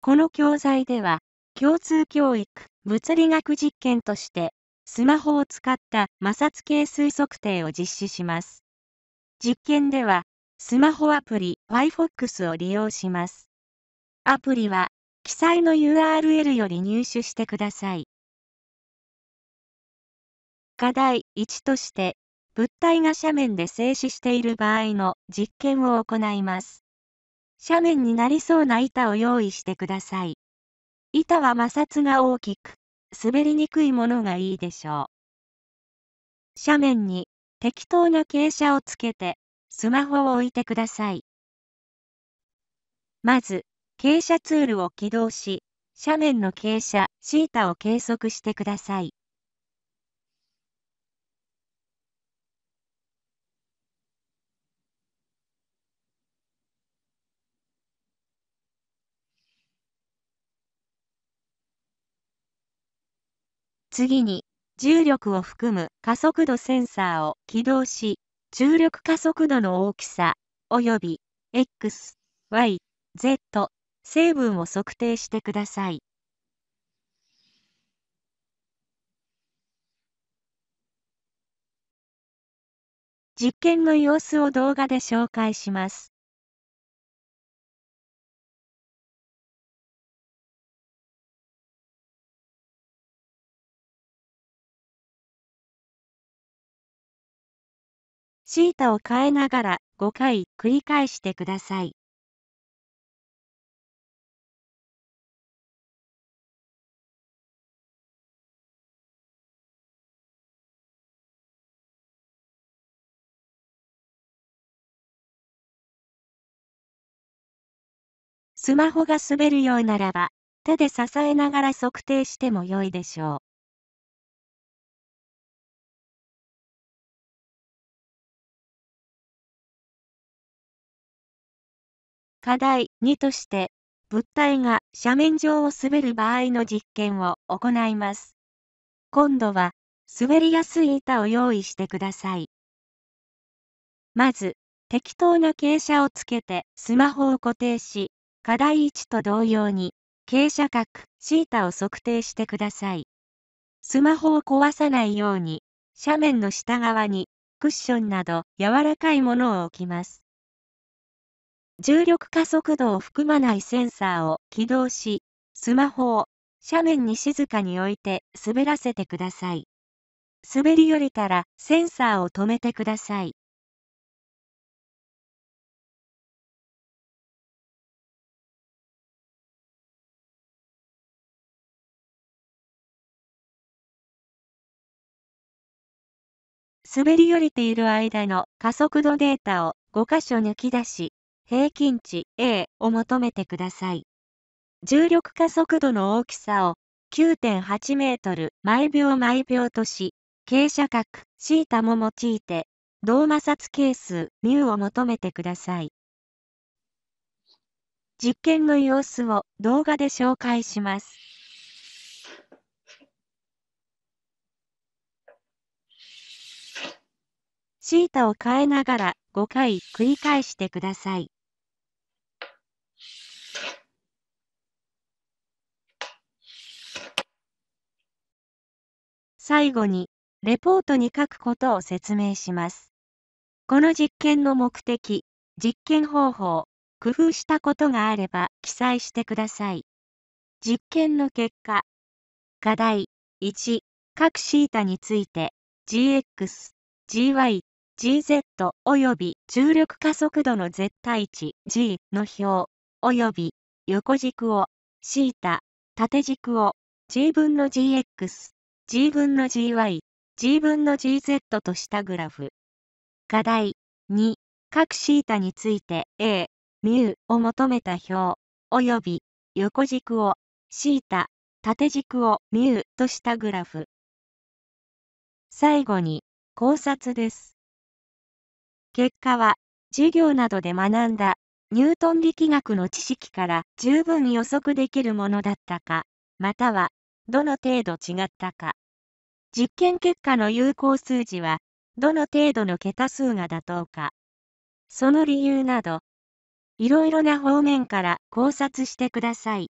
この教材では、共通教育、物理学実験として、スマホを使った摩擦係数測定を実施します。実験では、スマホアプリ YFOX を利用します。アプリは、記載の URL より入手してください。課題1として、物体が斜面で静止している場合の実験を行います。斜面になりそうな板を用意してください。板は摩擦が大きく、滑りにくいものがいいでしょう。斜面に適当な傾斜をつけて、スマホを置いてください。まず、傾斜ツールを起動し、斜面の傾斜、シータを計測してください。次に、重力を含む加速度センサーを起動し、重力加速度の大きさ、および、X、Y、Z、成分を測定してください。実験の様子を動画で紹介します。シータを変えながら5回繰り返してください。スマホが滑るようならば、手で支えながら測定しても良いでしょう。課題2として、物体が斜面上を滑る場合の実験を行います。今度は、滑りやすい板を用意してください。まず、適当な傾斜をつけてスマホを固定し、課題1と同様に、傾斜角 θ を測定してください。スマホを壊さないように、斜面の下側にクッションなど柔らかいものを置きます。重力加速度を含まないセンサーを起動し、スマホを斜面に静かに置いて滑らせてください。滑り降りたらセンサーを止めてください。滑り降りている間の加速度データを5箇所抜き出し、平均値 A を求めてください。重力加速度の大きさを9.8メートル毎秒毎秒とし、傾斜角 θ も用いて、動摩擦係数 μ を求めてください。実験の様子を動画で紹介します。θ を変えながら5回繰り返してください。最後に、レポートに書くことを説明します。この実験の目的、実験方法、工夫したことがあれば記載してください。実験の結果、課題1、各シータについて、gx、gy、gz 及び重力加速度の絶対値 g の表、及び横軸を、シータ、縦軸を g 分の gx、G 分の GY、G 分の GZ としたグラフ。課題2、各シータについて A、μ を求めた表、及び横軸をシータ、縦軸を μ としたグラフ。最後に考察です。結果は、授業などで学んだニュートン力学の知識から十分予測できるものだったか、またはどの程度違ったか。実験結果の有効数字は、どの程度の桁数が妥当か。その理由など、いろいろな方面から考察してください。